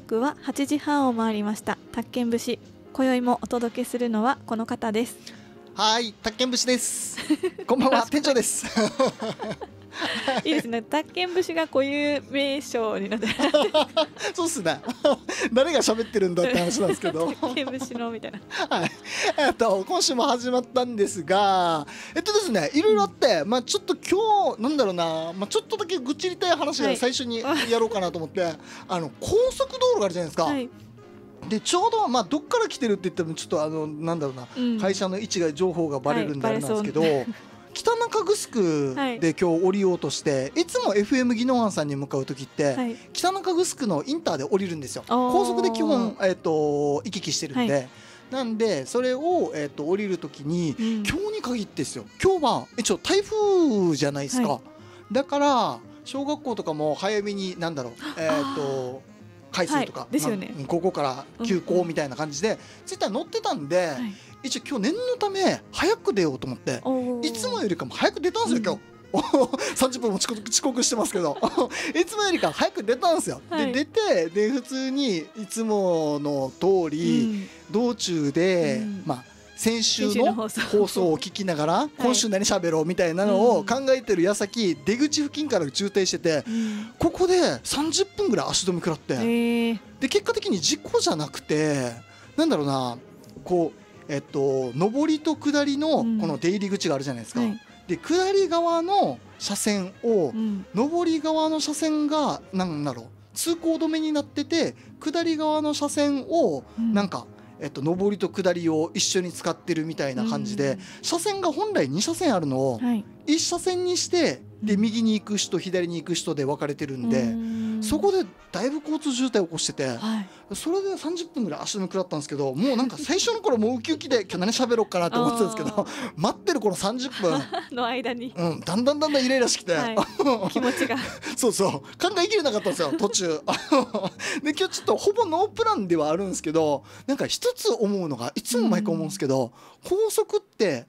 刻は8時半を回りました宅建節今宵もお届けするのはこの方ですはい宅建節ですこんばんは、店長です。いいですね。宅建節が固有名称になって。そうっすね。誰が喋ってるんだって話なんですけど。宅建節のみたいな。はい。えっと今週も始まったんですが、えっとですね、いろいろあって、うん、まあちょっと今日なんだろうな、まあちょっとだけ愚痴りたい話が最初にやろうかなと思って、はい、あの高速道路があるじゃないですか。はいでちょうどまあどっから来てるって言ってもちょっとあのなんだろうな、うん、会社の位置が情報がばれるんであれなんですけど、はい、北中城で今日降りようとして、い、つも FM 技能庵さんに向かう時って、はい、北中城のインターで降りるんですよ高速で基本、えーと、行き来してるんで。はいなんでそれを、えーと、降りるときに、うん、今日に限ってですよ今日は一応台風じゃないですか、はい、だから小学校とかも早めになんだろうえっ、ー、と回数とか、はいですよねまあここから休校みたいな感じで、ツイッター載ってたんで、い一応今日念のため早く出ようと思っていつもよりかも早く出たんですよ、今日。30 分も遅刻遅刻してますけど いつもよりか早く出たんですよ。はいで出てで普通にいつもの通り、うん道中で、うんまあ先週の放送を聞きながら今週何喋ろうみたいなのを考えてる矢先出口付近から中滞しててここで30分ぐらい足止め食らってで結果的に事故じゃなくてなんだろうなこうえっと上りと下りのこの出入り口があるじゃないですか。で下り側の車線を上り側の車線が何だろう通行止めになってて下り側の車線をなんか、うんえっと、上りと下りを一緒に使ってるみたいな感じで、車線が本来2車線あるのを一車線にしてで右に行く人左に行く人で分かれてるんでそこでだいぶ交通渋滞を起こしてて、はい、それで30分ぐらい足止め食らったんですけどもうなんか最初の頃もうウキウキで今日何喋ろうかなと思ってたんですけど待ってるこの30分 の間に、うん、だんだんだんだんイライラしてきて、はい、気持ちが そうそう考えきれなかったんですよ 途中で今日ちょっとほぼノープランではあるんですけどなんか一つ思うのがいつも毎回思うんですけど、高速って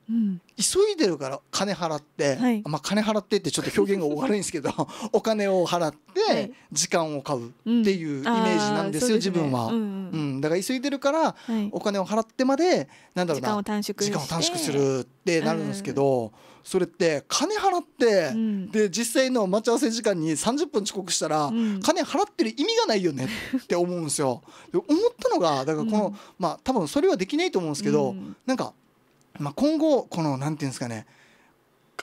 急いでるから金払って、はい、まあ、金払ってってちょっと表現が悪いんですけど お金を払って時間を買うっていうイメージなんですよ、うん、自分は、うんうん、だから急いでるから、お金を払ってまでなんだろうな時間を短縮するってなるんですけど。それって金払って、うん、で実際の待ち合わせ時間に30分遅刻したら、うん、金払ってる意味がないよねって思うんですよ。で思ったのがだからこの、うん、まあ多分それはできないと思うんですけど、うん、なんか、まあ、今後このなんていうんですかね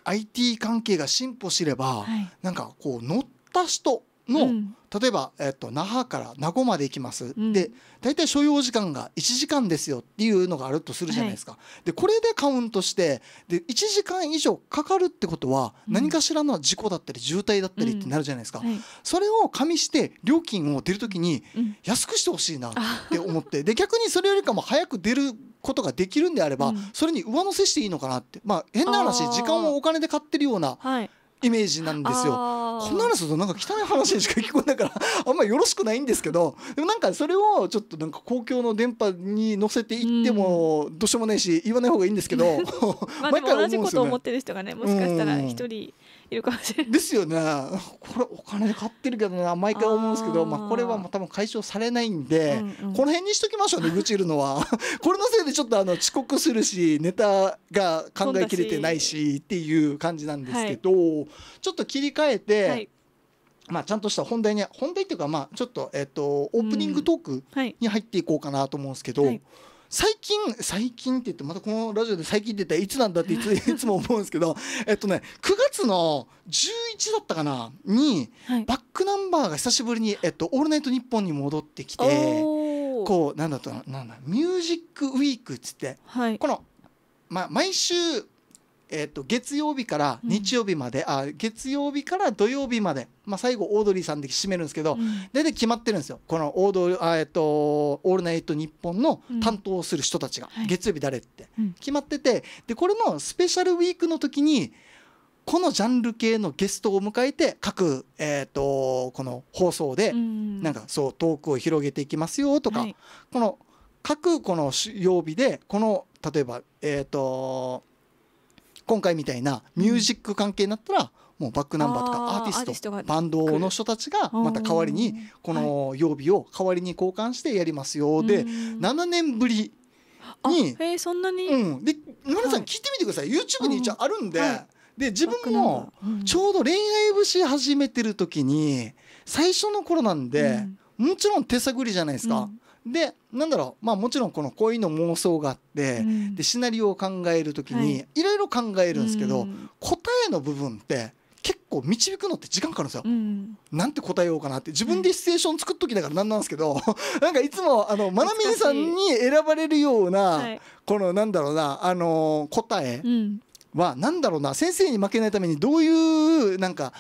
IT 関係が進歩すれば、はい、なんかこう乗った人の、うん、例えば、えっと、那覇から名護まで行きます、うん、で大体所要時間が1時間ですよっていうのがあるとするじゃないですか、はい、でこれでカウントしてで1時間以上かかるってことは、うん、何かしらの事故だったり渋滞だったりってなるじゃないですか、はい、それを加味して料金を出る時に安くしてほしいなって思って、で逆にそれよりかも早く出ることができるんであれば、うん、それに上乗せしていいのかなってまあ変な話時間をお金で買ってるような。イメージなんですよ、こんな話するとなんか汚い話しか聞こえないから あんまりよろしくないんですけどでもなんかそれをちょっとなんか公共の電波に乗せていってもどうしようもないし言わない方がいいんですけど まあでも同じこと思ってる人がねもしかしたら一人。いるかもしれないですよねこれお金で買ってるけどな毎回思うんですけどまあ、これはもう多分解消されないんで、うんうん、この辺にしときましょうね愚痴るのは これのせいでちょっとあの遅刻するしネタが考えきれてないしっていう感じなんですけど、はい、ちょっと切り替えて、はいまあ、ちゃんとした本題に本題っていうかまあちょっと,、えっとオープニングトークに入っていこうかなと思うんですけど、うんはい、最近最近って言ってまたこのラジオで最近って言ったらいつなんだっていつ いつも思うんですけどえっとね9月の11だったかなに、はい、バックナンバーが久しぶりに「えっと、オールナイトニッポン」に戻ってきてこうなんだとなんだミュージックウィークっつって、はい、この、ま、毎週えー、と月曜日から日曜日まで、うん、あ月曜日から土曜日まで、まあ、最後オードリーさんで締めるんですけど大体、決まってるんですよこのオードあ、えーと「オールナイトニッポン」の担当する人たちが、うん、月曜日誰って決まっててでこれのスペシャルウィークの時にこのジャンル系のゲストを迎えて各、えーと、この放送でなんかそうトークを広げていきますよとか、はい、この各この曜日でこの例えばえっ、ー、と今回みたいなミュージック関係になったら、もうバックナンバーとかアーティストバンドの人たちがまた代わりにこの曜日を代わりに交換してやりますよで7年ぶりにえそんなに、うん、で今さん聞いてみてください YouTube に一応あるんで、で自分もちょうど恋愛節始めてる時に最初の頃なんで、もちろん手探りじゃないですか。でなんだろうまあもちろんこの恋の妄想があって、うん、でシナリオを考える時に、いろいろ考えるんですけど、答えの部分って結構導くのって時間かかるんですよ、うん、なんて答えようかなって自分でシチュエーション作っときだからなんなんですけど、は なんかいつもあのマナミンさんに選ばれるような、このなんだろうなあのー、答えは、なんだろうな先生に負けないためにどういうなんか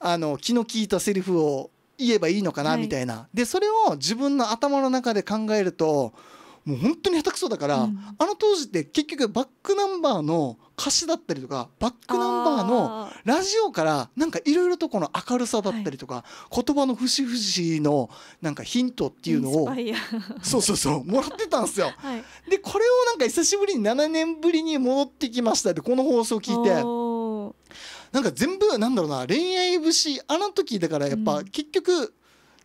あの気の利いたセリフを言えばいいのかなみたいな、はい、でそれを自分の頭の中で考えるともう本当に下手くそだから、うん、あの当時って結局バックナンバーの歌詞だったりとかバックナンバーのラジオからなんかいろいろとこの明るさだったりとか、はい、言葉の節々のなんかヒントっていうのをそうそうそうもらってたんですよ。はい、でこれをなんか久しぶりに7年ぶりに戻ってきましたってこの放送を聞いて。なんか全部なんだろうな恋愛節あの時だからやっぱ結局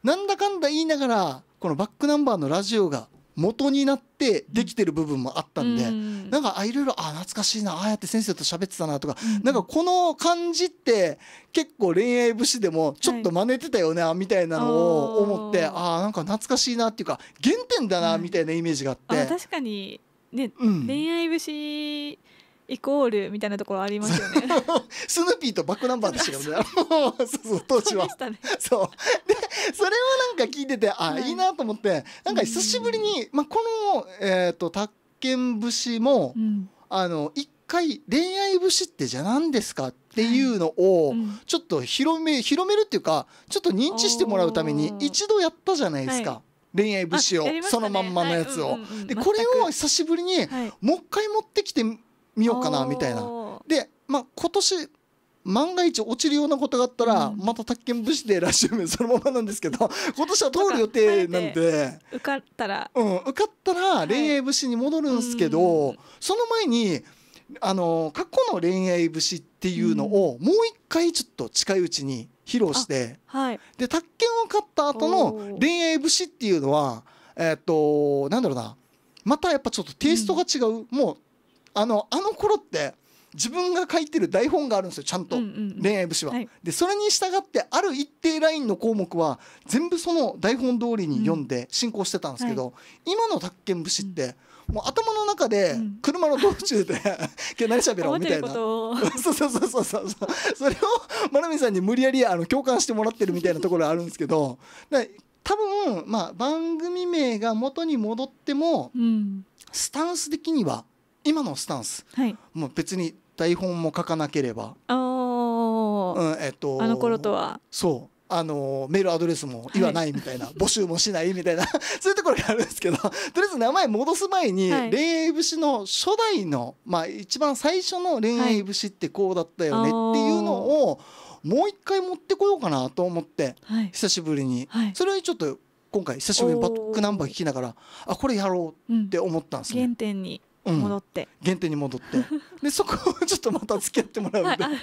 なんだかんだ言いながらこのバックナンバーのラジオが元になってできてる部分もあったんで、なんかあいろいろあ懐かしいなああやって先生と喋ってたなとか、なんかこの感じって結構恋愛節でもちょっと真似てたよね、みたいなのを思ってあなんか懐かしいなっていうか原点だなみたいなイメージがあって。確かにね、うん、恋愛節イコールみたいなところありますよね スヌーピーとバックナンバーでしたけどね そうそう当時は、ね、そうでそれをなんか聞いててあ、はい、いいなと思ってなんか久しぶりに、まあ、この、えーと、宅建節も、うん、あの一回恋愛節ってじゃ何ですかっていうのをちょっと広め広めるっていうかちょっと認知してもらうために一度やったじゃないですか。恋愛節を、ね、そのまんまのやつを、はいうんうんうん、でこれを久しぶりに、はい、もう一回持ってきて見ようかなみたいな。で、まあ、今年万が一落ちるようなことがあったら、うん、また宅建武士でラジオ面そのままなんですけど 今年は通る予定なんで受かったら、うん、受かったら恋愛節に戻るんですけど、はい、その前にあの過去の恋愛節っていうのを、もう一回ちょっと近いうちに披露して、はい、で宅建を買った後の恋愛節っていうのはえー、っとなんだろうなまたやっぱちょっとテイストが違う、うん、もうあのあの頃って自分が書いてる台本があるんですよちゃんと、うんうん恋愛節は、はい、でそれに従ってある一定ラインの項目は全部その台本通りに読んで進行してたんですけど、うんはい、今の宅建節って、うん、もう頭の中で車の道中で、うん、今日何喋ろうみたいな そうそうそうそうそうそれを真奈美さんに無理やりあの共感してもらってるみたいなところあるんですけど多分、まあ、番組名が元に戻っても、スタンス的には今のスタンス、はい、もう別に台本も書かなければあ、うんえっと、あの頃とはそうあのメールアドレスも言わないみたいな、はい、募集もしないみたいな そういうところがあるんですけどとりあえず名前戻す前に、恋愛節の初代の、まあ、一番最初の恋愛節ってこうだったよねっていうのを、もう一回持ってこようかなと思って、はい、久しぶりに、それをちょっと今回久しぶりにバックナンバー聴きながらあこれやろうって思ったんですね。原点に戻って、うん、原点に戻って でそこをちょっとまた付き合ってもらうんではい、あの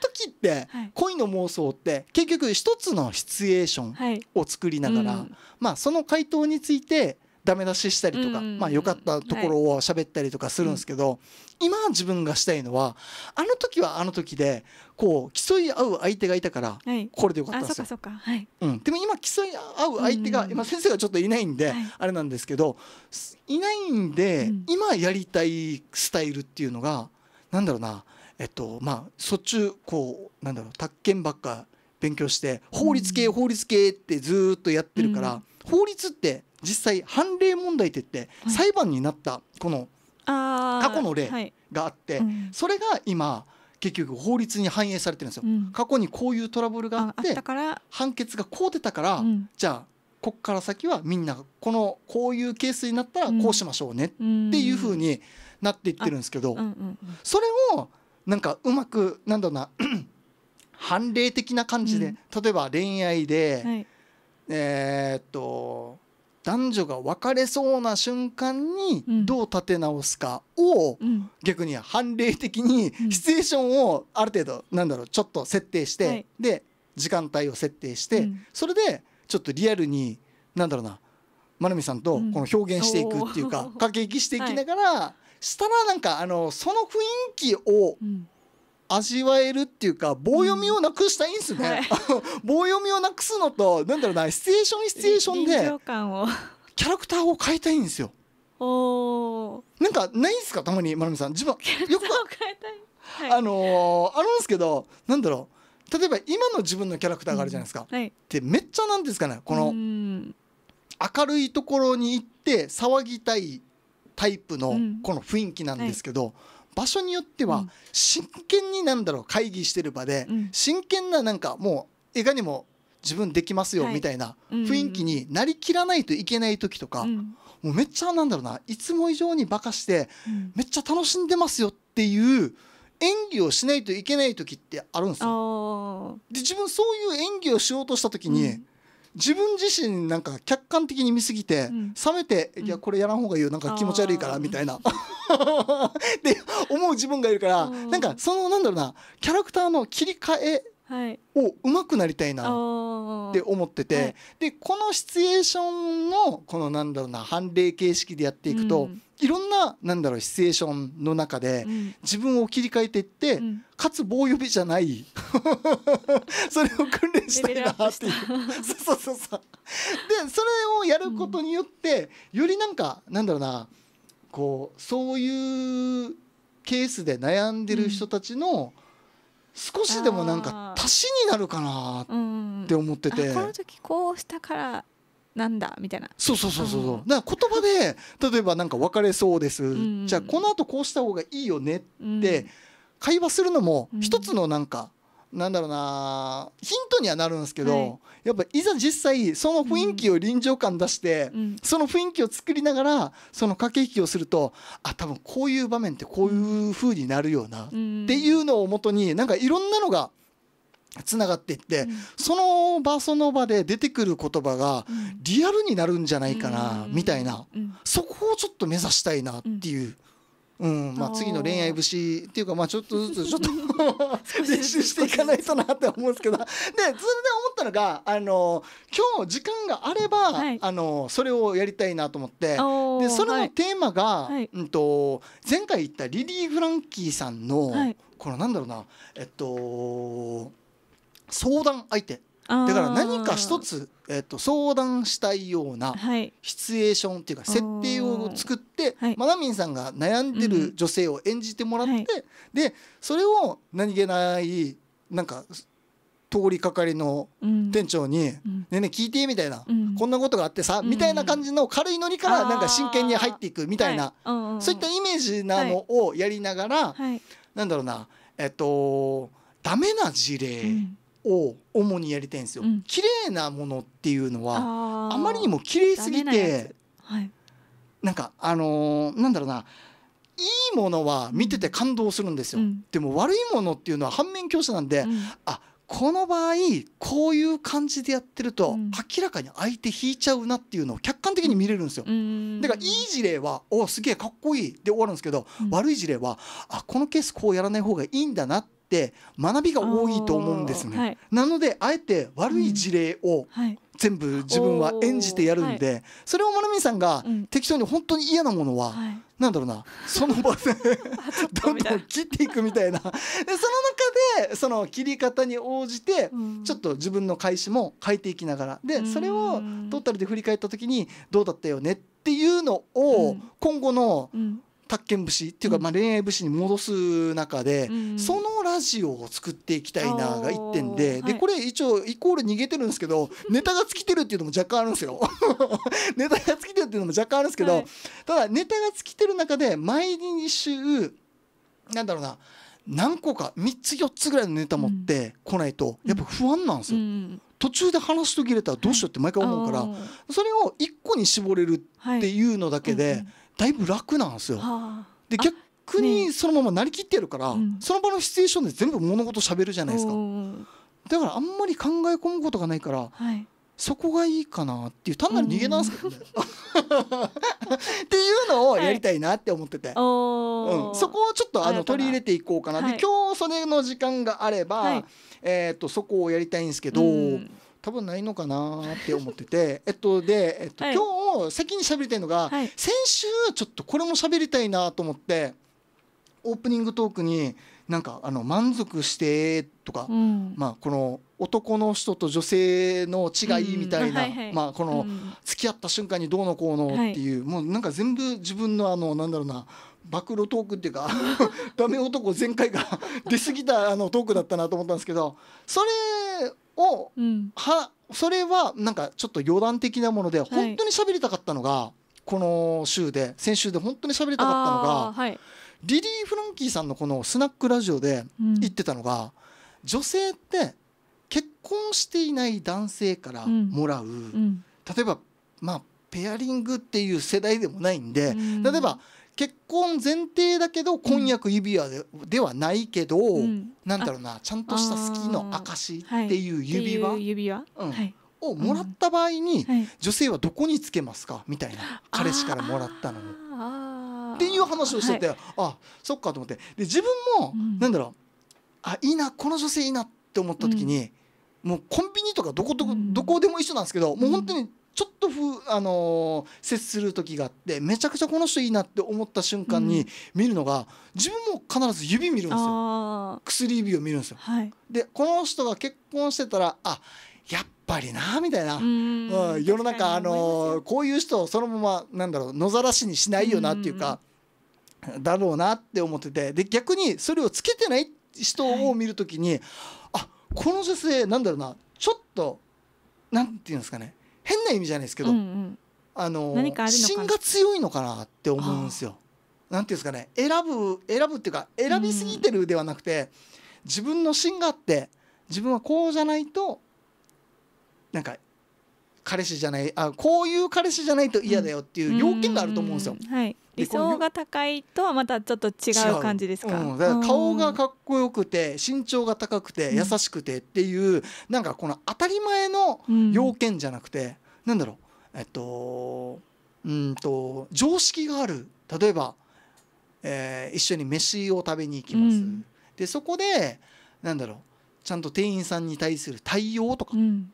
時って恋の妄想って結局一つのシチュエーションを作りながら、はいうん、まあその回答についてダメ出ししたりとか、まあ、良かったところを喋ったりとかするんですけど、今自分がしたいのはあの時はあの時でこう競い合う相手がいたから、これでよかったんですよ。うん、でも今競い合う相手が、今先生がちょっといないんで、あれなんですけどいないんで、今やりたいスタイルっていうのがなんだろうなえっとまあそっちゅうこうなんだろう宅建ばっか勉強して法律系、法律系ってずっとやってるから。法律って実際判例問題っていって裁判になったこの過去の例があって、それが今結局法律に反映されてるんですよ、過去にこういうトラブルがあって判決がこう出たから、じゃあここから先はみんなこのこういうケースになったらこうしましょうねっていうふうになっていってるんですけど、それをなんかうまくなんだろうな 判例的な感じで、例えば恋愛で、はい、えー、っと男女が別れそうな瞬間にどう立て直すかを、うん、逆に判例的にシチュエーションをある程度なんだろうちょっと設定して、はい、で時間帯を設定して、うん、それでちょっとリアルになんだろうなま奈みさんとこの表現していくっていうか、うん、駆け引きしていきながら、はい、したらなんかあのその雰囲気を味わえるっていうか棒読みをなくしたいんですね、はい、棒読みをなくすのとなんだろうなシチュエーションシチュエーションでキャラクターを変えたいんですよおなんかないですかたまにまなみさん自分よくえはい、あのー、あるんですけどなんだろう例えば今の自分のキャラクターがあるじゃないですか、うんはい、でめっちゃなんですかねこの明るいところに行って騒ぎたいタイプのこの雰囲気なんですけど、うんはい場所によっては真剣になんだろう会議してる場で、真剣ななんかもういかにも自分できますよみたいな雰囲気になりきらないといけない時とか、もうめっちゃなんだろうないつも以上にバカして、めっちゃ楽しんでますよっていう演技をしないといけない時ってあるんですよ。で自分そういう演技をしようとした時に、自分自身なんか客観的に見すぎて、冷めて、いやこれやらん方がいいよなんか気持ち悪いからみたいなって 思う自分がいるからなんかそのなんだろうなキャラクターの切り替えを手くなりたいなって思ってて、はい、でこのシチュエーションのこのなんだろうな判例形式でやっていくと、うん、いろんななんだろうシチュエーションの中で自分を切り替えていって、うん、かつ棒呼びじゃない それを訓練したいなっていう そうそうそうそうでそれをやることによって、うん、よりなんかなんだろうなこうそういうケースで悩んでる人たちの、少しでもなんか足しになるかなって思ってて、うん、この時こうしたからなんだみたいなそうそうそうそう、うん、だから言葉で例えばなんか別れそうです、うん、じゃあこの後こうした方がいいよねって会話するのも一つのなんかなんだろうなヒントにはなるんですけど、はい、やっぱいざ実際その雰囲気を臨場感出して、うん、その雰囲気を作りながらその駆け引きをするとあ多分こういう場面ってこういう風になるような、っていうのをもとになんかいろんなのがつながっていって、うん、その場その場で出てくる言葉がリアルになるんじゃないかな、みたいな、そこをちょっと目指したいなっていう。うん、まあ、次の恋愛節っていうか、まあ、ちょっとずつちょっと練習 していかないとなって思うんですけどでそれで思ったのがあの今日時間があれば、はい、あのそれをやりたいなと思ってでそれのテーマが、はい、うんと、前回言ったリリー・フランキーさんの、はい、このなんだろうなえっと相談相手だから何か一つ、えっと、相談したいようなシチュエーションっていうか設定を作って、はい、マナミンさんが悩んでる女性を演じてもらって、うんはい、でそれを何気ないなんか通りかかりの店長に「うん、ねえねえ聞いて」みたいな、うん、こんなことがあってさ」みたいな感じの軽いノリからなんか真剣に入っていくみたいな、はい、そういったイメージなのをやりながら、はい、なんだろうなえっとダメな事例、うんを主にやりたいんですよ、うん、綺麗なものっていうのはあまりにも綺麗すぎてな,、はい、なんかあのー、なんだろうないいものは見てて感動するんですよ、うん、でも悪いものっていうのは反面教師なんで、うん、あこの場合こういう感じでやってると明らかに相手引いちゃうなっていうのを客観的に見れるんですよ、うん、だからいい事例は「おすげえかっこいい」で終わるんですけど、うん、悪い事例は「あこのケースこうやらない方がいいんだな」っって学びが多いと思うんですね。はい、なのであえて悪い事例を、全部自分は演じてやるんで、はい、それをまなみさんが適当に本当に嫌なものは、うん、なんだろうなその場で どんどん切っていくみたいなでその中でその切り方に応じてちょっと自分の返しも変えていきながらでそれをトータルで振り返った時にどうだったよねっていうのを今後の、うんうん宅見節っていうか、まあ、恋愛節に戻す中で、うん、そのラジオを作っていきたいなが一点でで、でこれ一応イコール逃げてるんですけど ネタが尽きてるっていうのも若干あるんですよ ネタが尽きてるっていうのも若干あるんですけど、はい、ただネタが尽きてる中で毎日週なんだろうな何個か3つ4つぐらいのネタ持ってこないと、やっぱ不安なんですよ、うん途中で話し途切れたらどうしようって毎回思うからそれを1個に絞れるっていうのだけでだいぶ楽なんですよ。で逆にそのままなりきってるから、ね、その場のシチュエーションで全部物事喋るじゃないですか。だからあんまり考え込むことがないから、はい、そこがいいかなっていう単なる逃げなんすけどね。っていうのをやりたいなって思ってて、はい、うん、そこをちょっとあの取り入れていこうかな、はい、で今日それの時間があれば、はい、えーと、とそこをやりたいんですけど、うん、多分ないのかなって思ってて えっとで、えっと、はい、今日先に喋りたいのが、はい、先週ちょっとこれも喋りたいなと思ってオープニングトークになんかあの満足してとか、うん、まあこの男の人と女性の違いみたいな、うんはいはい、まあこの付き合った瞬間にどうのこうのっていう、うん、もうなんか全部自分のあのなんだろうな暴露トークっていうか ダメ男全開が出過ぎたあのトークだったなと思ったんですけどそれを、はそれはなんかちょっと余談的なもので、本当に喋りたかったのがこの週で先週で本当に喋りたかったのが。リリー・フランキーさんのこのスナックラジオで言ってたのが、うん、女性って結婚していない男性からもらう、うん、例えばまあペアリングっていう世代でもないんで、うん、例えば結婚前提だけど婚約指輪で,、はないけど、うん、なんだろうなちゃんとした好きの証っていう指輪,、指輪をもらった場合に、女性はどこにつけますかみたいな彼氏からもらったのに。話をしてて、はい、あそっかと思ってで自分も、うん、なんだろうあいいなこの女性いいなって思った時に、うん、もうコンビニとかどこどこ,、どこでも一緒なんですけど、もう本当にちょっとふ、あのー、接する時があってめちゃくちゃこの人いいなって思った瞬間に見るのが、自分も必ず指見るんですよ薬指を見るんですよ。はい、でこの人が結婚してたらあやっぱりなみたいな、うん、世の中、あのこういう人をそのままなんだろう野ざらしにしないよなっていうか。うだろうなって思っててで逆にそれをつけてない人を見るときに、はい、あこの女性なんだろうなちょっとなんていうんですかね変な意味じゃないですけど、うんうん、あの芯が強いのかなって思うんですよ。なんていうんですかね選ぶ選ぶっていうか選びすぎてるではなくて、うん、自分の芯があって自分はこうじゃないとなんか彼氏じゃないあこういう彼氏じゃないと嫌だよっていう要件があると思うんですよ。うんうんはい、理想が高いとはまたちょっと違う感じですかうん、か顔がかっこよくて身長が高くて優しくてっていう、うん、なんかこの当たり前の要件じゃなくて、うん、なんだろうえっとうんと常識がある例えば、えー、一緒に飯を食べに行きます、うん、でそこでなんだろうちゃんと店員さんに対する対応とか、うん、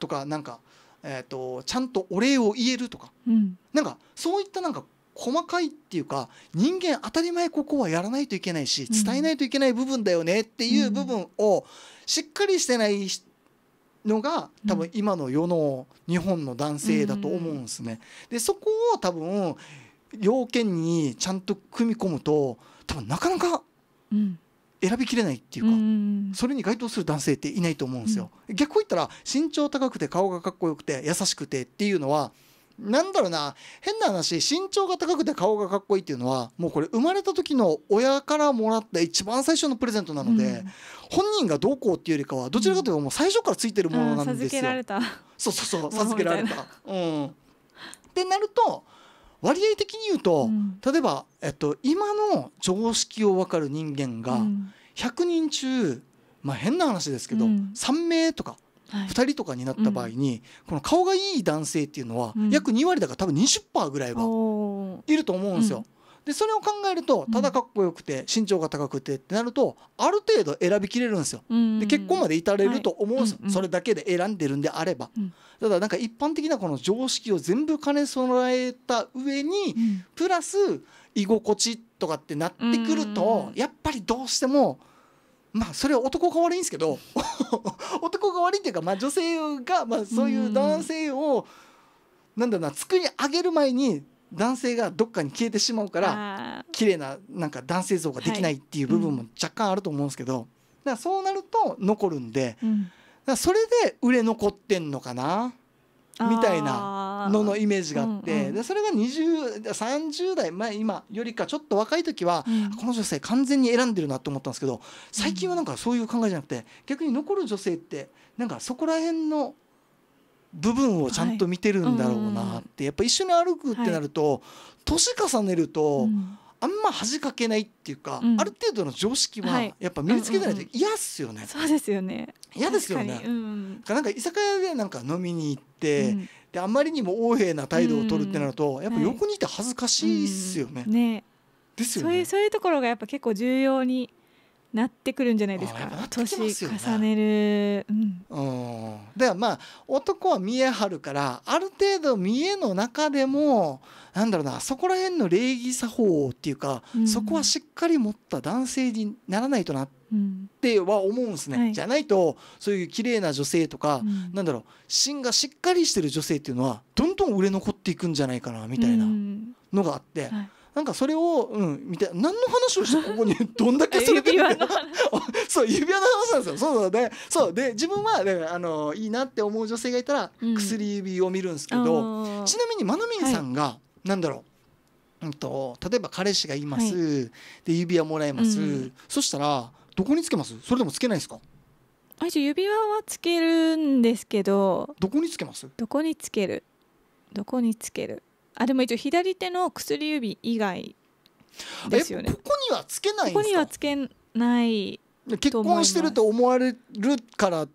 とかなんか、えーと、ちゃんとお礼を言えるとか、うん、なんかそういったなんか細かいっていうか人間当たり前ここはやらないといけないし伝えないといけない部分だよねっていう部分をしっかりしてないのが多分今の世の日本の男性だと思うんですね。でそこを多分要件にちゃんと組み込むと多分なかなか選びきれないっていうか、それに該当する男性っていないと思うんですよ。逆を言ったら身長高くて顔がかっこよくて優しくてっていうのはなんだろうな変な話身長が高くて顔がかっこいいっていうのはもうこれ生まれた時の親からもらった一番最初のプレゼントなので、うん、本人がどうこうっていうよりかはどちらかというともう最初からついてるものなんですよ。そうそうそう授けられた。うん、ってなると割合的に言うと、うん、例えば、えっと、今の常識を分かる人間が100人中、まあ、変な話ですけど、3名とか。2人とかになった場合に、この顔がいい男性っていうのは、約2割だから多分20%ぐらいはいると思うんですよ。でそれを考えるとただかっこよくて身長が高くてってなるとある程度選びきれるんですよ。で結婚まで至れると思うんですよ、それだけで選んでるんであれば。ただなんか一般的なこの常識を全部兼ね備えた上に、プラス居心地とかってなってくると、やっぱりどうしても。まあそれは男が悪いんですけど 男が悪いっていうか、まあ、女性が、まあ、そういう男性をなんだろうな作り上げる前に男性がどっかに消えてしまうから綺麗ななんか男性像ができないっていう部分も若干あると思うんですけど、だからそうなると残るんで、だからそれで売れ残ってんのかな。みたいなののイメージがあって、うんうん、でそれが2030代、前今よりかちょっと若い時は、うん、この女性完全に選んでるなと思ったんですけど最近はなんかそういう考えじゃなくて逆に残る女性ってなんかそこら辺の部分をちゃんと見てるんだろうなって、はい、やっぱ一緒に歩くってなると、はい、年重ねると。うんあんま恥かけないっていうか、うん、ある程度の常識はやっぱ身につけないと嫌っすよね、はいうんうん、そうですよね嫌ですよね、うん、なんか居酒屋でなんか飲みに行って、うん、であまりにも横柄な態度を取るってなると、やっぱ横にいて恥ずかしいっすよね、はい、ねですよねそういうそういうところがやっぱ結構重要になってくるんじゃないですか、ね、年重ねる、うん、うん、でまあ男は見え張るからある程度見えの中でもなんだろうなそこら辺の礼儀作法っていうか、うん、そこはしっかり持った男性にならないとなっては思うんですね、うんじゃないとそういう綺麗な女性とか、うなんだろう芯がしっかりしてる女性っていうのはどんどん売れ残っていくんじゃないかなみたいなのがあって。はいなんかそれを、うん、みたいな何の話をしてここに どんだけそれてる そう指輪の話なんですよそうそうでそうで自分は、ね、あのいいなって思う女性がいたら、うん、薬指を見るんですけど、ちなみにまなみんさんが、はい、なんだろううんと、例えば彼氏がいます、はい、で指輪もらいます、うん、そしたらどこにつけますそれでもつけないですかあじゃ、指輪はつけるんですけどどこにつけますどこにつけるどこにつけるあでも一応左手の薬指以外ですよねここにはつけないここにはつけない結婚してると思われるからっ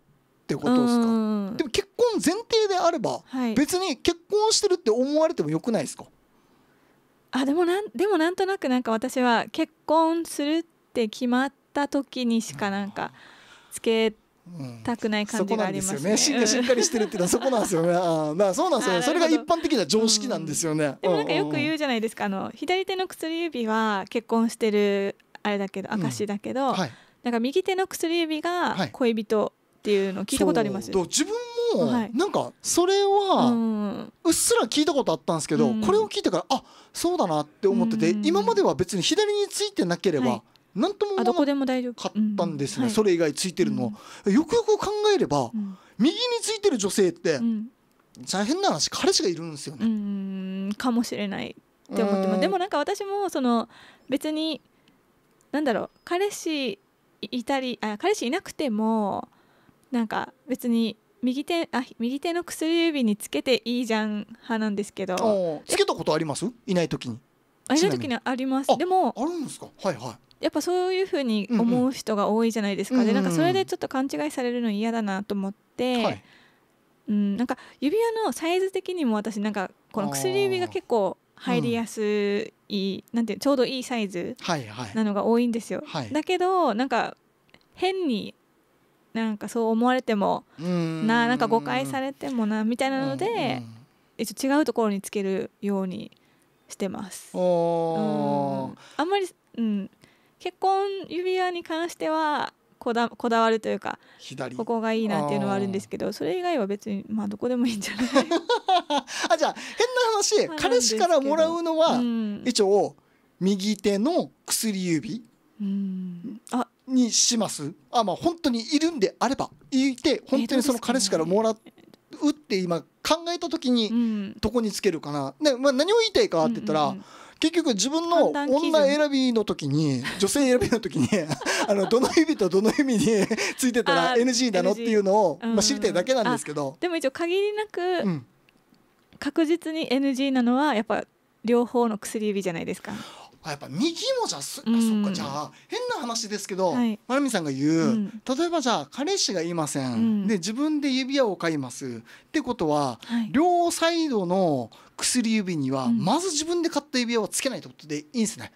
てことですかでも結婚前提であれば、はい、別に結婚してるって思われてもよくないですかあでもなんでもなんとなくなんか私は結婚するって決まった時にしかなんかつけたくない感じがありますね。うん、よね。しっかりしてるっていうのはそこなんですよね。あまあそうなんですよそれが一般的な常識なんですよね。でもなんかよく言うじゃないですか。あの左手の薬指は結婚してるあれだけど証だけど、なんか右手の薬指が恋人っていうのを聞いたことあります。自分もなんかそれはうっすら聞いたことあったんですけど、これを聞いてからあそうだなって思ってて、今までは別に左についてなければ。何とも思わなかったんですね、それ以外ついてるの、よくよく考えれば、右についてる女性って、大変な話彼氏がいるんですよね。かもしれないって思ってまでもなんか私もその別になんだろう彼氏いたりあ彼氏いなくてもなんか別に右手あ右手の薬指につけていいじゃん派なんですけどつけたことありますいない時にいない時にありますでもあるんですかはいはいやっぱそういうふうに思う人が多いじゃないですか、うんうん、でなんかそれでちょっと勘違いされるの嫌だなと思って、はい、うん、なんか指輪のサイズ的にも私なんかこの薬指が結構入りやすい、うん、なんてちょうどいいサイズなのが多いんですよ、はいはい、だけどなんか変になんかそう思われてもななんか誤解されてもなみたいなので、一応違うところにつけるようにしてます。あんまり、うん、結婚指輪に関してはこだこだわるというかここがいいなっていうのはあるんですけどそれ以外は別にまあどこでもいいんじゃない あじゃあ変な話、彼氏からもらうのは、うん、一応右手の薬指、うん、あにしますあまあ本当にいるんであればいて本当にその彼氏からもらうって今考えた時にどこにつけるかな、でまあ、何を言いたいかって言ったら、うんうんうん結局自分の女選びの時に女性選びの時に あのどの指とどの指に ついてたら NG なのっていうのを、まあ、知りたいだけなんですけど、うん、でも一応限りなく確実に NG なのはやっぱ両方の薬指じゃないですか。やっぱ右もじゃそっそっかじゃあ変な話ですけど、はい、まゆみさんが言う、うん、例えばじゃあ彼氏がいません、うん、で自分で指輪を買いますってことは、はい、両サイドの薬指にはまず自分で買った指輪はつけないってことでいいんですね。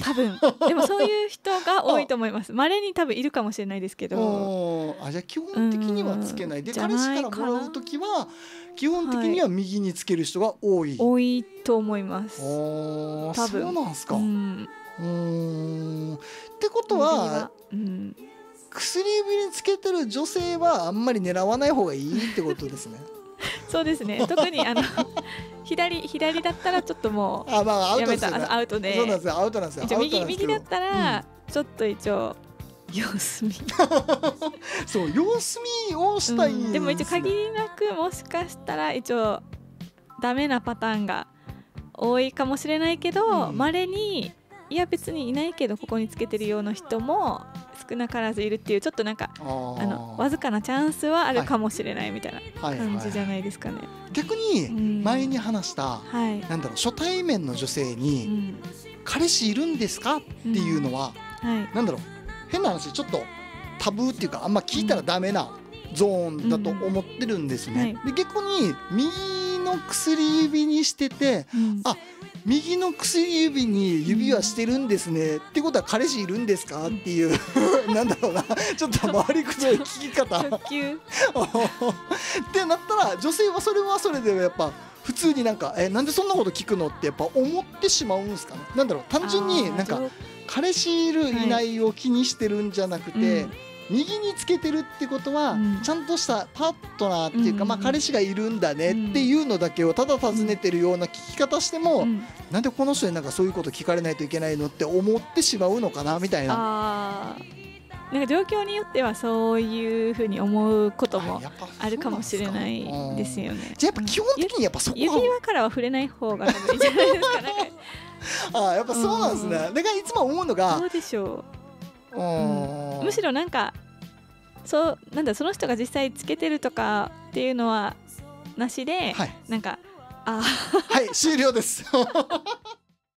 多分でもそういう人が多いと思いますまれ に多分いるかもしれないですけどあじゃあ基本的にはつけないで彼氏からもらう時は基本的には右につける人が多い、はい、多いと思います多分そうなんですかうんってことは、うん、薬指につけてる女性はあんまり狙わない方がいいってことですね そうですね。特にあの左左だったらちょっともうあまあアウトでね、アウトで。そうなんですよ。アウトなんですよ。一応右右だったら、ちょっと一応。様子見 そう様子見をしたい、ねうん、でも一応限りなくもしかしたら一応ダメなパターンが多いかもしれないけどまれ、うん、にいや別にいないけどここにつけてるような人も少なからずいるっていうちょっとなんかあのわずかなチャンスはあるかもしれないみたいな感じじゃないですかね。はいはいはい、逆に前に話した、うん、なんだろう初対面の女性に、うん、彼氏いるんですかっていうのは、うんはい、なんだろう変な話ちょっとタブーっていうかあんま聞いたらダメなゾーンだと思ってるんですね。はい、で逆に右の薬指にしてて、うん、あ右の薬指に指はしてるんですねってことは彼氏いるんですかっていう なんだろうなちょっと回りくどい聞き方 ってなったら女性はそれはそれでやっぱ普通になんかえなんでそんなこと聞くのってやっぱ思ってしまうんですかねなんだろう単純になんか彼氏いるいないを気にしてるんじゃなくて、右につけてるってことは、うん、ちゃんとしたパートナーっていうか、うん、まあ、彼氏がいるんだねっていうのだけをただ尋ねてるような聞き方しても、うん、なんでこの人になんかそういうこと聞かれないといけないのって思ってしまうのかなみたいな。なんか状況によってはそういうふうに思うこともあるかもしれないですよね。じゃあやっぱ基本的にやっぱそこ指輪からは触れない方がいいじゃないですか。か あやっぱそうなんですね。だからいつも思うのが。どうでしょう。むしろなんかそうなんだその人が実際つけてるとかっていうのはなしで、はい、なんかあはい終了です